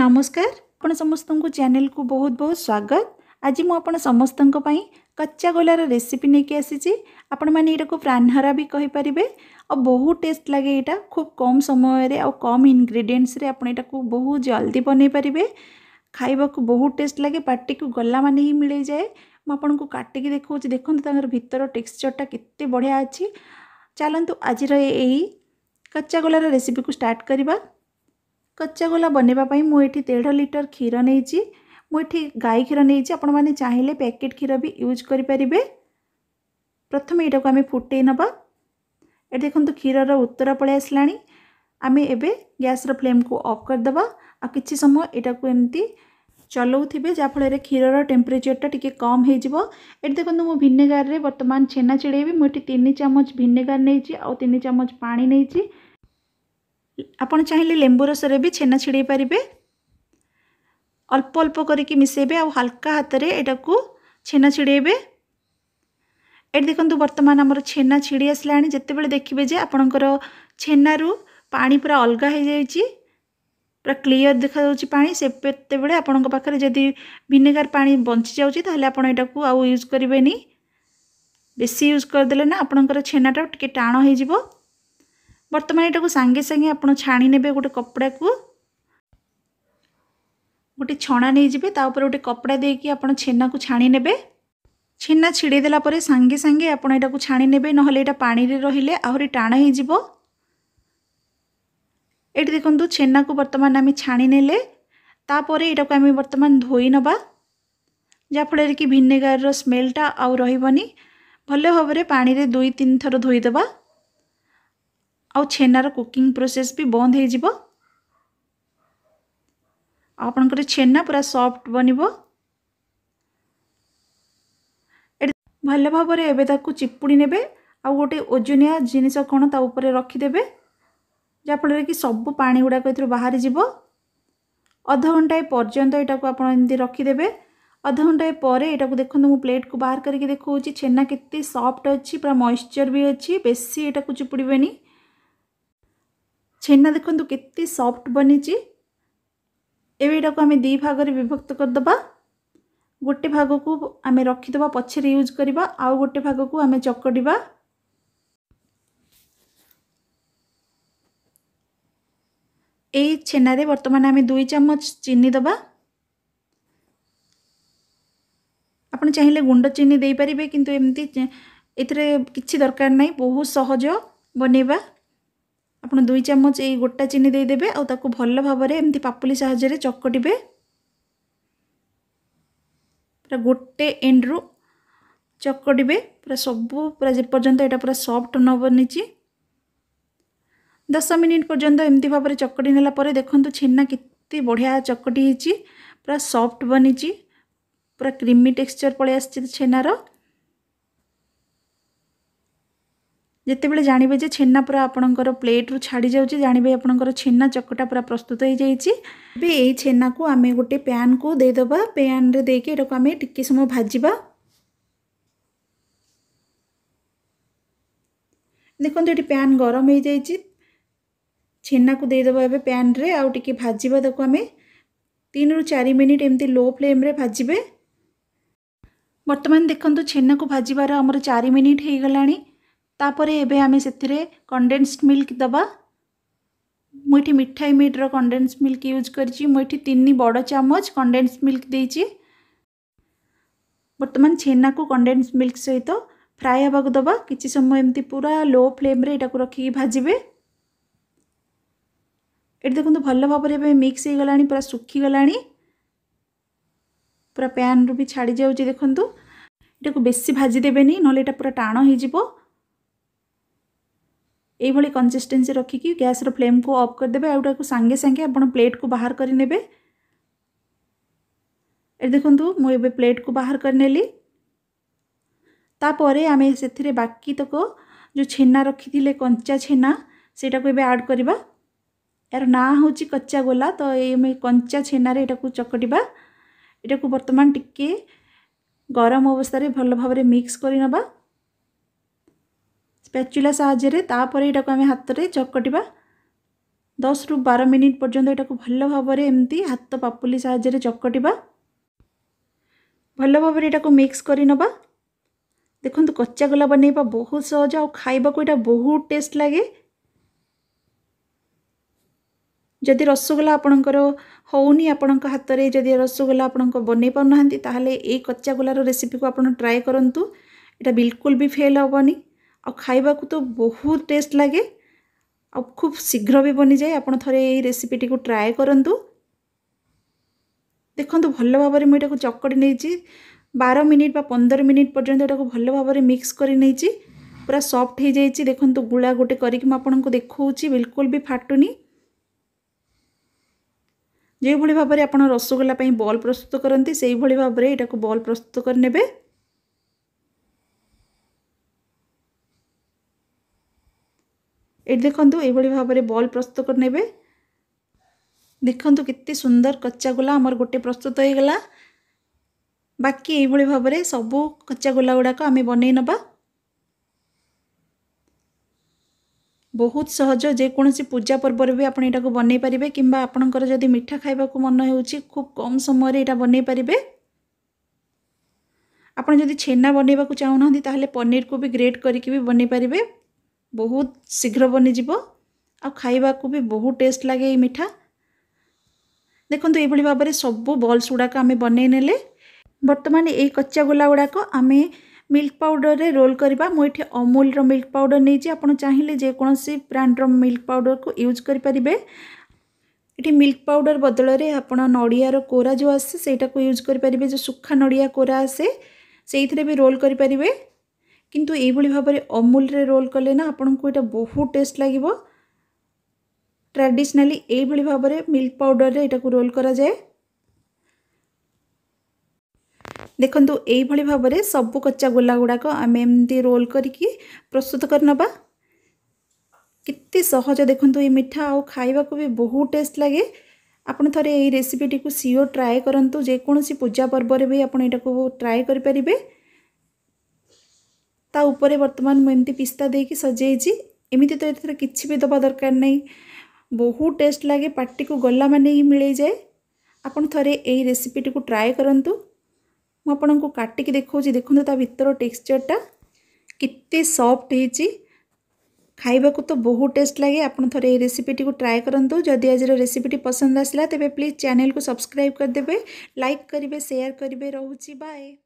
ନମସ୍କାର ଆପଣ ସମସ୍ତଙ୍କୁ ଚ୍ୟାନେଲକୁ ବହୁତ ବହୁତ ସ୍ୱାଗତ ଆଜି ମୁଁ ଆପଣ ସମସ୍ତଙ୍କ ପାଇଁ କଚ୍ଚା ଗୋଲାର ରେସିପି ନେଇକି ଆସିଛି ଆପଣମାନେ ଏଇଟାକୁ ପ୍ରାଣହରା ବି କହିପାରିବେ ଆଉ ବହୁତ ଟେଷ୍ଟ ଲାଗେ ଏଇଟା ଖୁବ୍ କମ୍ ସମୟରେ ଆଉ କମ୍ ଇନଗ୍ରିଡ଼ିଏଣ୍ଟସରେ ଆପଣ ଏଇଟାକୁ ବହୁତ ଜଲ୍ଦି ବନେଇ ପାରିବେ ଖାଇବାକୁ ବହୁତ ଟେଷ୍ଟ ଲାଗେ ପାଟିକୁ ଗଲାମାନେ ହିଁ ମିଳିଯାଏ ମୁଁ ଆପଣଙ୍କୁ କାଟିକି ଦେଖାଉଛି ଦେଖନ୍ତୁ ତାଙ୍କର ଭିତର ଟେକ୍ସଚର୍ଟା କେତେ ବଢ଼ିଆ ଅଛି ଚାଲନ୍ତୁ ଆଜିର ଏଇ କଚ୍ଚା ଗୋଲାର ରେସିପିକୁ ଷ୍ଟାର୍ଟ କରିବା कच्चागोला बनवाई मुठी देढ़ लिटर क्षीर नहीं गाई क्षीर नहीं चाहिए पैकेट क्षीर भी यूज करें प्रथम यू आम फुटे नवा ये देखते क्षीर उत्तर पलि आसला आम एवं ग्यास फ्लेम को अफ करदे आ कि समय यू एम चलाउे जहाँफल क्षीर टा टे कम हो देखो मुझे भिनेगारे बर्तमान छेना चिड़ेबी मुझे तीन चामच भिनेगार नहीं चामच पा नहीं ଆପଣ ଚାହିଁଲେ ଲେମ୍ବୁ ରସରେ ବି ଛେନା ଛିଡ଼େଇ ପାରିବେ ଅଳ୍ପ ଅଳ୍ପ କରିକି ମିଶାଇବେ ଆଉ ହାଲକା ହାତରେ ଏଇଟାକୁ ଛେନା ଛିଡ଼େଇବେ ଏଠି ଦେଖନ୍ତୁ ବର୍ତ୍ତମାନ ଆମର ଛେନା ଛିଡ଼ି ଆସିଲାଣି ଯେତେବେଳେ ଦେଖିବେ ଯେ ଆପଣଙ୍କର ଛେନାରୁ ପାଣି ପୁରା ଅଲଗା ହୋଇଯାଇଛି ପୁରା କ୍ଲିୟର୍ ଦେଖାଯାଉଛି ପାଣି ସେ ସେତେବେଳେ ଆପଣଙ୍କ ପାଖରେ ଯଦି ଭିନେଗାର ପାଣି ବଞ୍ଚିଯାଉଛି ତାହେଲେ ଆପଣ ଏଇଟାକୁ ଆଉ ୟୁଜ୍ କରିବେନି ବେଶୀ ୟୁଜ୍ କରିଦେଲେ ନା ଆପଣଙ୍କର ଛେନାଟା ଟିକିଏ ଟାଣ ହୋଇଯିବ ବର୍ତ୍ତମାନ ଏଇଟାକୁ ସାଙ୍ଗେ ସାଙ୍ଗେ ଆପଣ ଛାଣି ନେବେ ଗୋଟେ କପଡ଼ାକୁ ଗୋଟେ ଛଣା ନେଇଯିବେ ତା ଉପରେ ଗୋଟେ କପଡ଼ା ଦେଇକି ଆପଣ ଛେନାକୁ ଛାଣି ନେବେ ଛେନା ଛିଡ଼େଇ ଦେଲା ପରେ ସାଙ୍ଗେ ସାଙ୍ଗେ ଆପଣ ଏଇଟାକୁ ଛାଣି ନେବେ ନହେଲେ ଏଇଟା ପାଣିରେ ରହିଲେ ଆହୁରି ଟାଣ ହେଇଯିବ ଏଇଠି ଦେଖନ୍ତୁ ଛେନାକୁ ବର୍ତ୍ତମାନ ଆମେ ଛାଣି ନେଲେ ତାପରେ ଏଇଟାକୁ ଆମେ ବର୍ତ୍ତମାନ ଧୋଇନେବା ଯାହାଫଳରେ କି ଭିନେଗାରର ସ୍ମେଲ୍ଟା ଆଉ ରହିବନି ଭଲ ଭାବରେ ପାଣିରେ ଦୁଇ ତିନି ଥର ଧୋଇଦେବା ଆଉ ଛେନାର କୁକିଂ ପ୍ରୋସେସ୍ ବି ବନ୍ଦ ହୋଇଯିବ ଆପଣଙ୍କର ଛେନା ପୁରା ସଫ୍ଟ ବନିବ ଏଠି ଭଲ ଭାବରେ ଏବେ ତାକୁ ଚିପୁଡ଼ି ନେବେ ଆଉ ଗୋଟେ ଓଜନିଆ ଜିନିଷ କ'ଣ ତା ଉପରେ ରଖିଦେବେ ଯାହାଫଳରେ କି ସବୁ ପାଣି ଗୁଡ଼ାକ ଏଥିରୁ ବାହାରିଯିବ ଅଧଘଣ୍ଟାଏ ପର୍ଯ୍ୟନ୍ତ ଏଇଟାକୁ ଆପଣ ଏମିତି ରଖିଦେବେ ଅଧଘଣ୍ଟାଏ ପରେ ଏଇଟାକୁ ଦେଖନ୍ତୁ ମୁଁ ପ୍ଲେଟ୍କୁ ବାହାର କରିକି ଦେଖାଉଛି ଛେନା କେତେ ସଫ୍ଟ ଅଛି ପୁରା ମଏଶ୍ଚର୍ ବି ଅଛି ବେଶୀ ଏଇଟାକୁ ଚିପୁଡ଼ିବେନି ଛେନା ଦେଖନ୍ତୁ କେତେ ସଫ୍ଟ ବନିଛି ଏବେ ଏଇଟାକୁ ଆମେ ଦୁଇ ଭାଗରେ ବିଭକ୍ତ କରିଦେବା ଗୋଟେ ଭାଗକୁ ଆମେ ରଖିଦେବା ପଛରେ ୟୁଜ୍ କରିବା ଆଉ ଗୋଟେ ଭାଗକୁ ଆମେ ଚକଡ଼ିବା ଏଇ ଛେନାରେ ବର୍ତ୍ତମାନ ଆମେ ଦୁଇ ଚାମଚ ଚିନି ଦେବା ଆପଣ ଚାହିଁଲେ ଗୁଣ୍ଡ ଚିନି ଦେଇପାରିବେ କିନ୍ତୁ ଏମିତି ଏଥିରେ କିଛି ଦରକାର ନାହିଁ ବହୁତ ସହଜ ବନେଇବା ଆପଣ ଦୁଇ ଚାମଚ ଏଇ ଗୋଟା ଚିନି ଦେଇଦେବେ ଆଉ ତାକୁ ଭଲ ଭାବରେ ଏମିତି ପାପୁଲି ସାହାଯ୍ୟରେ ଚକଟିବେ ପୁରା ଗୋଟେ ଏଣ୍ଡରୁ ଚକଟିବେ ପୁରା ସବୁ ପୁରା ଯେପର୍ଯ୍ୟନ୍ତ ଏଇଟା ପୁରା ସଫ୍ଟ ନ ବନିଛି ଦଶ ମିନିଟ୍ ପର୍ଯ୍ୟନ୍ତ ଏମିତି ଭାବରେ ଚକଟି ନେଲା ପରେ ଦେଖନ୍ତୁ ଛେନା କେତେ ବଢ଼ିଆ ଚକଟି ହେଇଛି ପୁରା ସଫ୍ଟ ବନିଛି ପୁରା କ୍ରିମି ଟେକ୍ସଚର୍ ପଳେଇ ଆସିଛି ଛେନାର ଯେତେବେଳେ ଜାଣିବେ ଯେ ଛେନା ପୁରା ଆପଣଙ୍କର ପ୍ଲେଟ୍ରୁ ଛାଡ଼ିଯାଉଛି ଜାଣିବେ ଆପଣଙ୍କର ଛେନା ଚକଟା ପୁରା ପ୍ରସ୍ତୁତ ହୋଇଯାଇଛି ଏବେ ଏଇ ଛେନାକୁ ଆମେ ଗୋଟେ ପ୍ୟାନ୍କୁ ଦେଇଦେବା ପ୍ୟାନ୍ରେ ଦେଇକି ଏଟାକୁ ଆମେ ଟିକିଏ ସମୟ ଭାଜିବା ଦେଖନ୍ତୁ ଏଠି ପ୍ୟାନ୍ ଗରମ ହୋଇଯାଇଛି ଛେନାକୁ ଦେଇଦେବା ଏବେ ପ୍ୟାନ୍ରେ ଆଉ ଟିକିଏ ଭାଜିବା ତାକୁ ଆମେ ତିନିରୁ ଚାରି ମିନିଟ୍ ଏମିତି ଲୋ ଫ୍ଲେମ୍ରେ ଭାଜିବେ ବର୍ତ୍ତମାନ ଦେଖନ୍ତୁ ଛେନାକୁ ଭାଜିବାର ଆମର ଚାରି ମିନିଟ୍ ହୋଇଗଲାଣି ତାପରେ ଏବେ ଆମେ ସେଥିରେ କଣ୍ଡେନ୍ସଡ୍ ମିଲ୍କ ଦେବା ମୁଁ ଏଠି ମିଠାଇ ମେଡ଼୍ର କଣ୍ଡେନ୍ସ ମିଲ୍କ ୟୁଜ୍ କରିଛି ମୁଁ ଏଠି ତିନି ବଡ଼ ଚାମଚ କଣ୍ଡେନ୍ସ ମିଲ୍କ ଦେଇଛି ବର୍ତ୍ତମାନ ଛେନାକୁ କଣ୍ଡେନ୍ସ ମିଲ୍କ ସହିତ ଫ୍ରାଏ ହେବାକୁ ଦେବା କିଛି ସମୟ ଏମିତି ପୁରା ଲୋ ଫ୍ଲେମ୍ରେ ଏଇଟାକୁ ରଖିକି ଭାଜିବେ ଏଠି ଦେଖନ୍ତୁ ଭଲ ଭାବରେ ଏବେ ମିକ୍ସ ହୋଇଗଲାଣି ପୁରା ଶୁଖିଗଲାଣି ପୁରା ପ୍ୟାନ୍ରୁ ବି ଛାଡ଼ିଯାଉଛି ଦେଖନ୍ତୁ ଏଟାକୁ ବେଶୀ ଭାଜି ଦେବେନି ନହେଲେ ଏଇଟା ପୁରା ଟାଣ ହୋଇଯିବ এইভাবে কনসিস্টেন্সি রক্ষিকি গ্যাসর ফ্লেম কু অফ করেদেবে আউটাকে সাগে সাগে আপনার প্লেট কু বাহার করে নেবে এ দেখুন মু এবে প্লেট কু বাহার করে নেলি তাপরে আমি সেথিরে বাকি তক যে ছেনা রক্ষিলে কঞ্চা ছেনা সেটাকে এবে আড করা এর না হচ্ছে কচ্চা গোলা তো এই কঞ্চা ছেনারে এটা চকটিবা এটা বর্তমান টিকি গরম অবস্থায় ভালো ভাবে মিক্স করে নেবা ସ୍ପେଚୁଲା ସାହାଯ୍ୟରେ ତାପରେ ଏଇଟାକୁ ଆମେ ହାତରେ ଚକଟିବା ଦଶରୁ ବାର ମିନିଟ୍ ପର୍ଯ୍ୟନ୍ତ ଏଇଟାକୁ ଭଲ ଭାବରେ ଏମିତି ହାତ ପାପୁଲି ସାହାଯ୍ୟରେ ଚକଟିବା ଭଲ ଭାବରେ ଏଇଟାକୁ ମିକ୍ସ କରିନେବା ଦେଖନ୍ତୁ କଚା ଗୋଲା ବନେଇବା ବହୁତ ସହଜ ଆଉ ଖାଇବାକୁ ଏଇଟା ବହୁତ ଟେଷ୍ଟ ଲାଗେ ଯଦି ରସଗୋଲା ଆପଣଙ୍କର ହେଉନି ଆପଣଙ୍କ ହାତରେ ଯଦି ରସଗୋଲା ଆପଣଙ୍କ ବନେଇ ପାରୁନାହାନ୍ତି ତାହେଲେ ଏଇ କଚା ଗୋଲାର ରେସିପିକୁ ଆପଣ ଟ୍ରାଏ କରନ୍ତୁ ଏଇଟା ବିଲକୁଲ ବି ଫେଲ୍ ହେବନି ଆଉ ଖାଇବାକୁ ତ ବହୁତ ଟେଷ୍ଟ ଲାଗେ ଆଉ ଖୁବ୍ ଶୀଘ୍ର ବି ବନିଯାଏ ଆପଣ ଥରେ ଏଇ ରେସିପିଟିକୁ ଟ୍ରାଏ କରନ୍ତୁ ଦେଖନ୍ତୁ ଭଲ ଭାବରେ ମୁଁ ଏଇଟାକୁ ଚକଡ଼ି ନେଇଛି ବାର ମିନିଟ୍ ବା ପନ୍ଦର ମିନିଟ୍ ପର୍ଯ୍ୟନ୍ତ ଏଇଟାକୁ ଭଲ ଭାବରେ ମିକ୍ସ କରି ନେଇଛି ପୁରା ସଫ୍ଟ ହୋଇଯାଇଛି ଦେଖନ୍ତୁ ଗୁଳା ଗୋଟେ କରିକି ମୁଁ ଆପଣଙ୍କୁ ଦେଖାଉଛି ବିଲକୁଲ ବି ଫାଟୁନି ଯେଉଁଭଳି ଭାବରେ ଆପଣ ରସଗୋଲା ପାଇଁ ବଲ୍ ପ୍ରସ୍ତୁତ କରନ୍ତି ସେଇଭଳି ଭାବରେ ଏଇଟାକୁ ବଲ୍ ପ୍ରସ୍ତୁତ କରିନେବେ ଏଠି ଦେଖନ୍ତୁ ଏଇଭଳି ଭାବରେ ବଲ୍ ପ୍ରସ୍ତୁତ କରିନେବେ ଦେଖନ୍ତୁ କେତେ ସୁନ୍ଦର କଚା ଗୋଲା ଆମର ଗୋଟେ ପ୍ରସ୍ତୁତ ହୋଇଗଲା ବାକି ଏଇଭଳି ଭାବରେ ସବୁ କଚା ଗୋଲା ଗୁଡ଼ାକ ଆମେ ବନେଇ ନେବା ବହୁତ ସହଜ ଯେକୌଣସି ପୂଜା ପର୍ବରେ ବି ଆପଣ ଏଇଟାକୁ ବନେଇ ପାରିବେ କିମ୍ବା ଆପଣଙ୍କର ଯଦି ମିଠା ଖାଇବାକୁ ମନ ହେଉଛି ଖୁବ୍ କମ୍ ସମୟରେ ଏଇଟା ବନେଇ ପାରିବେ ଆପଣ ଯଦି ଛେନା ବନେଇବାକୁ ଚାହୁଁନାହାନ୍ତି ତାହେଲେ ପନିରକୁ ବି ଗ୍ରେଟ୍ କରିକି ବି ବନେଇ ପାରିବେ ବହୁତ ଶୀଘ୍ର ବନିଯିବ ଆଉ ଖାଇବାକୁ ବି ବହୁତ ଟେଷ୍ଟ ଲାଗେ ଏଇ ମିଠା ଦେଖନ୍ତୁ ଏଇଭଳି ଭାବରେ ସବୁ ବଲ୍ସ ଗୁଡ଼ାକ ଆମେ ବନେଇ ନେଲେ ବର୍ତ୍ତମାନ ଏଇ କଞ୍ଚା ଗୋଲା ଗୁଡ଼ାକ ଆମେ ମିଲ୍କ ପାଉଡ଼ରରେ ରୋଲ୍ କରିବା ମୁଁ ଏଠି ଅମୁଲର ମିଲ୍କ ପାଉଡ଼ର ନେଇଛି ଆପଣ ଚାହିଁଲେ ଯେକୌଣସି ବ୍ରାଣ୍ଡର ମିଲ୍କ ପାଉଡ଼ରକୁ ୟୁଜ୍ କରିପାରିବେ ଏଠି ମିଲ୍କ ପାଉଡ଼ର ବଦଳରେ ଆପଣ ନଡ଼ିଆର କୋରା ଯେଉଁ ଆସେ ସେଇଟାକୁ ୟୁଜ୍ କରିପାରିବେ ଯେଉଁ ଶୁଖା ନଡ଼ିଆ କୋରା ଆସେ ସେଇଥିରେ ବି ରୋଲ୍ କରିପାରିବେ କିନ୍ତୁ ଏଇଭଳି ଭାବରେ ଅମୁଲରେ ରୋଲ୍ କଲେ ନା ଆପଣଙ୍କୁ ଏଇଟା ବହୁତ ଟେଷ୍ଟ ଲାଗିବ ଟ୍ରାଡ଼ିସନାଲି ଏଇଭଳି ଭାବରେ ମିଲ୍କ ପାଉଡ଼ରରେ ଏଇଟାକୁ ରୋଲ୍ କରାଯାଏ ଦେଖନ୍ତୁ ଏଇଭଳି ଭାବରେ ସବୁ କଞ୍ଚା ଗୋଲା ଗୁଡ଼ାକ ଆମେ ଏମିତି ରୋଲ୍ କରିକି ପ୍ରସ୍ତୁତ କରିନେବା କେତେ ସହଜ ଦେଖନ୍ତୁ ଏଇ ମିଠା ଆଉ ଖାଇବାକୁ ବି ବହୁତ ଟେଷ୍ଟ ଲାଗେ ଆପଣ ଥରେ ଏଇ ରେସିପିଟିକୁ ସିଓ ଟ୍ରାଏ କରନ୍ତୁ ଯେକୌଣସି ପୂଜା ପର୍ବରେ ବି ଆପଣ ଏଇଟାକୁ ଟ୍ରାଏ କରିପାରିବେ तापर बर्तमान मुझे पिस्ता दे कि सजेई एमती तो ये किसी भी दबा दरकार नहीं बहुत टेस्ट लगे पट्टी को गला मान मिले जाए आप थे यही रेसीपीटी को ट्राए करूँ मुझे काटिक देखा देखो ता भर टेक्सचरटा के सफ्ट खावाक तो बहुत टेस्ट लगे आपरे ये रेसीपीट ट्राए करूँ जदि आज रेसीपीट पसंद आसला तेज प्लीज चैनल को सब्सक्राइब करदे लाइक करेंगे सेयार करेंगे रोचे बाय